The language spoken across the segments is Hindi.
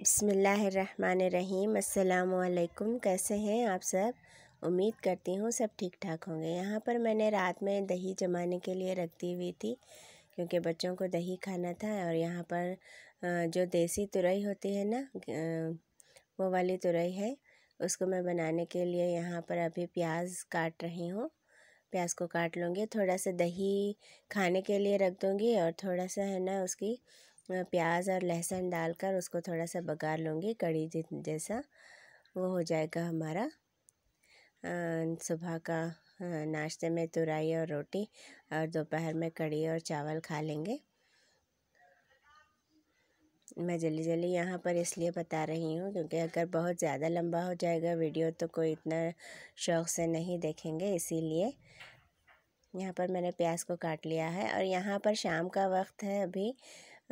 बसमिलकुम कैसे हैं आप सब उम्मीद करती हूँ सब ठीक ठाक होंगे यहाँ पर मैंने रात में दही जमाने के लिए रख दी हुई थी क्योंकि बच्चों को दही खाना था और यहाँ पर जो देसी तुरई होती है ना वो वाली तुरई है उसको मैं बनाने के लिए यहाँ पर अभी प्याज काट रही हूँ प्याज को काट लूँगी थोड़ा सा दही खाने के लिए रख दूँगी और थोड़ा सा है ना उसकी प्याज और लहसुन डालकर उसको थोड़ा सा बघार लूँगी कड़ी जैसा वो हो जाएगा हमारा सुबह का नाश्ते में तुराई और रोटी और दोपहर में कड़ी और चावल खा लेंगे मैं जल्दी जल्दी यहाँ पर इसलिए बता रही हूँ क्योंकि अगर बहुत ज़्यादा लंबा हो जाएगा वीडियो तो कोई इतना शौक़ से नहीं देखेंगे इसीलिए यहाँ पर मैंने प्याज को काट लिया है और यहाँ पर शाम का वक्त है अभी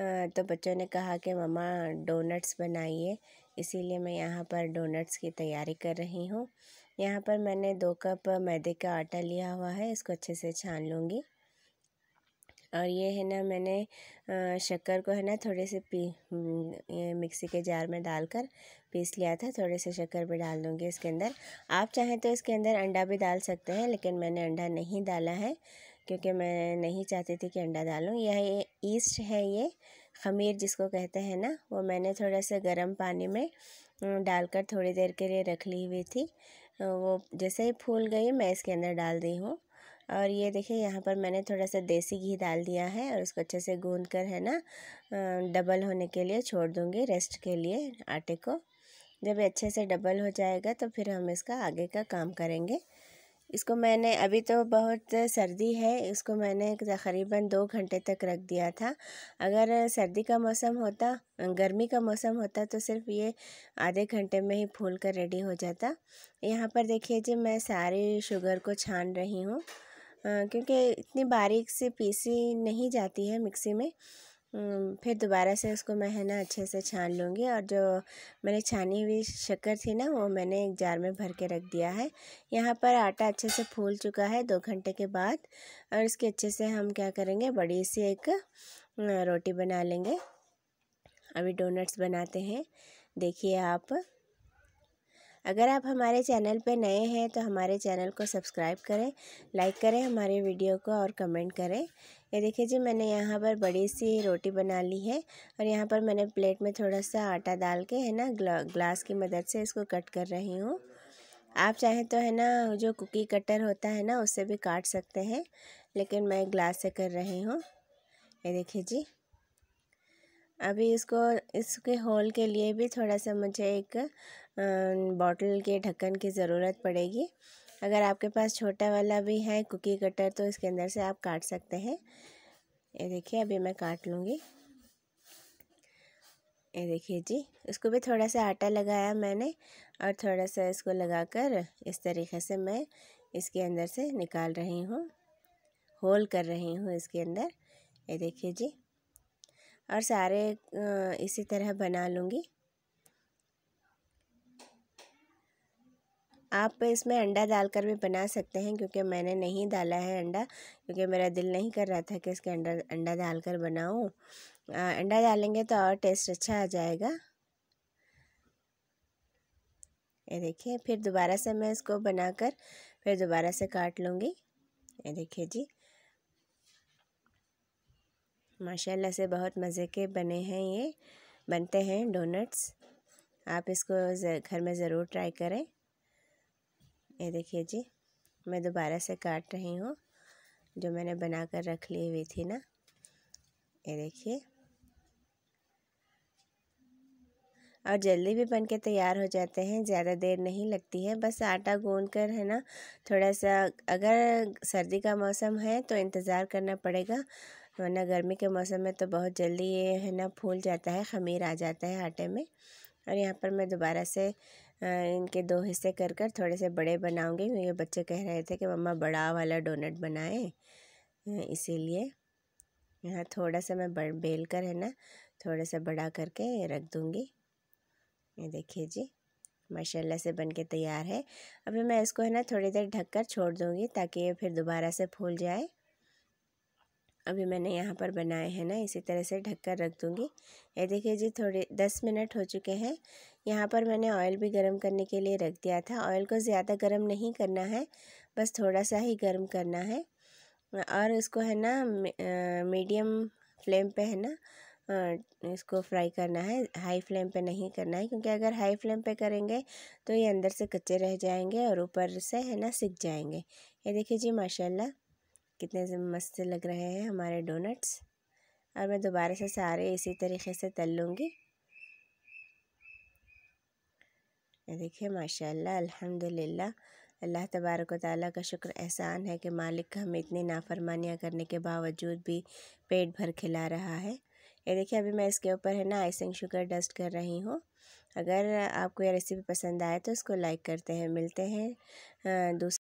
हाँ, तो बच्चों ने कहा कि मम्मा डोनट्स बनाइए इसीलिए मैं यहाँ पर डोनट्स की तैयारी कर रही हूँ यहाँ पर मैंने दो कप मैदे का आटा लिया हुआ है इसको अच्छे से छान लूँगी और ये है ना मैंने शक्कर को है ना थोड़े से पी हम्म, मिक्सी के जार में डालकर पीस लिया था थोड़े से शक्कर भी डाल दूँगी इसके अंदर आप चाहें तो इसके अंदर अंडा भी डाल सकते हैं लेकिन मैंने अंडा नहीं डाला है क्योंकि मैं नहीं चाहती थी कि अंडा डालूँ यह ईस्ट है ये खमीर जिसको कहते हैं ना वो मैंने थोड़ा सा गर्म पानी में डालकर थोड़ी देर के लिए रख ली हुई थी वो जैसे ही फूल गई मैं इसके अंदर डाल दी हूँ और ये देखिए यहाँ पर मैंने थोड़ा सा देसी घी डाल दिया है और उसको अच्छे से गूंद कर है ना डबल होने के लिए छोड़ दूँगी रेस्ट के लिए आटे को जब अच्छे से डबल हो जाएगा तो फिर हम इसका आगे का काम करेंगे इसको मैंने अभी तो बहुत सर्दी है इसको मैंने तकरीबन दो घंटे तक रख दिया था अगर सर्दी का मौसम होता गर्मी का मौसम होता तो सिर्फ ये आधे घंटे में ही फूल कर रेडी हो जाता यहाँ पर देखिए जी मैं सारे शुगर को छान रही हूँ क्योंकि इतनी बारीक से पीसी नहीं जाती है मिक्सी में फिर दोबारा से उसको मैं है ना अच्छे से छान लूँगी और जो मैंने छानी हुई शक्कर थी ना वो मैंने एक जार में भर के रख दिया है यहाँ पर आटा अच्छे से फूल चुका है दो घंटे के बाद और इसके अच्छे से हम क्या करेंगे बड़ी सी एक रोटी बना लेंगे अभी डोनट्स बनाते हैं देखिए आप अगर आप हमारे चैनल पर नए हैं तो हमारे चैनल को सब्सक्राइब करें लाइक करें हमारे वीडियो को और कमेंट करें ये देखिए जी मैंने यहाँ पर बड़ी सी रोटी बना ली है और यहाँ पर मैंने प्लेट में थोड़ा सा आटा डाल के है ना ग्ला, ग्लास की मदद से इसको कट कर रही हूँ आप चाहें तो है ना जो कुकी कटर होता है ना उससे भी काट सकते हैं लेकिन मैं ग्लास से कर रही हूँ ये देखिए जी अभी इसको इसके होल के लिए भी थोड़ा सा मुझे एक बॉटल के ढक्कन की ज़रूरत पड़ेगी अगर आपके पास छोटा वाला भी है कुकी कटर तो इसके अंदर से आप काट सकते हैं ये देखिए अभी मैं काट लूँगी ये देखिए जी इसको भी थोड़ा सा आटा लगाया मैंने और थोड़ा सा इसको लगाकर इस तरीके से मैं इसके अंदर से निकाल रही हूँ होल कर रही हूँ इसके अंदर ये देखिए जी और सारे इसी तरह बना लूँगी आप इसमें अंडा डालकर भी बना सकते हैं क्योंकि मैंने नहीं डाला है अंडा क्योंकि मेरा दिल नहीं कर रहा था कि इसके अंडा अंडा डालकर बनाऊं अंडा डालेंगे तो और टेस्ट अच्छा आ जाएगा ये देखिए फिर दोबारा से मैं इसको बनाकर फिर दोबारा से काट लूँगी ये देखिए जी माशाल्लाह से बहुत मज़े के बने हैं ये बनते हैं डोनट्स आप इसको घर में ज़रूर ट्राई करें ये देखिए जी मैं दोबारा से काट रही हूँ जो मैंने बना कर रख ली हुई थी ना ये देखिए और जल्दी भी बन के तैयार हो जाते हैं ज़्यादा देर नहीं लगती है बस आटा गूंद कर है ना थोड़ा सा अगर सर्दी का मौसम है तो इंतज़ार करना पड़ेगा वरना गर्मी के मौसम में तो बहुत जल्दी ये है ना फूल जाता है खमीर आ जाता है आटे में और यहाँ पर मैं दोबारा से इनके दो हिस्से कर कर थोड़े से बड़े बनाऊँगी क्योंकि बच्चे कह रहे थे कि मम्मा बड़ा वाला डोनट बनाए इसीलिए यहाँ थोड़ा सा मैं बेल कर है ना थोड़ा सा बड़ा करके रख दूँगी ये देखिए जी माशाल्लाह से बन के तैयार है अभी मैं इसको है ना थोड़ी देर ढककर छोड़ दूँगी ताकि ये फिर दोबारा से फूल जाए अभी मैंने यहाँ पर बनाए हैं ना इसी तरह से ढककर रख दूँगी ये देखिए जी थोड़े दस मिनट हो चुके हैं यहाँ पर मैंने ऑयल भी गर्म करने के लिए रख दिया था ऑयल को ज़्यादा गर्म नहीं करना है बस थोड़ा सा ही गर्म करना है और इसको है ना मीडियम फ्लेम पे है ना हाँ, इसको फ्राई करना है हाई फ्लेम पे नहीं करना है क्योंकि अगर हाई फ्लेम पे करेंगे तो ये अंदर से कच्चे रह जाएंगे और ऊपर से है ना सिक जाएंगे ये देखिए जी माशाल्लाह कितने मस्त लग रहे हैं हमारे डोनट्स और मैं दोबारा से सारे इसी तरीके से तल लूँगी ये देखिए माशाल्लाह अल्हम्दुलिल्लाह अल्लाह तबारक ताली का शुक्र एहसान है कि मालिक हमें इतनी नाफरमानियाँ करने के बावजूद भी पेट भर खिला रहा है ये देखिए अभी मैं इसके ऊपर है ना आइसिंग शुगर डस्ट कर रही हूँ अगर आपको ये रेसिपी पसंद आए तो इसको लाइक करते हैं मिलते हैं दूसरे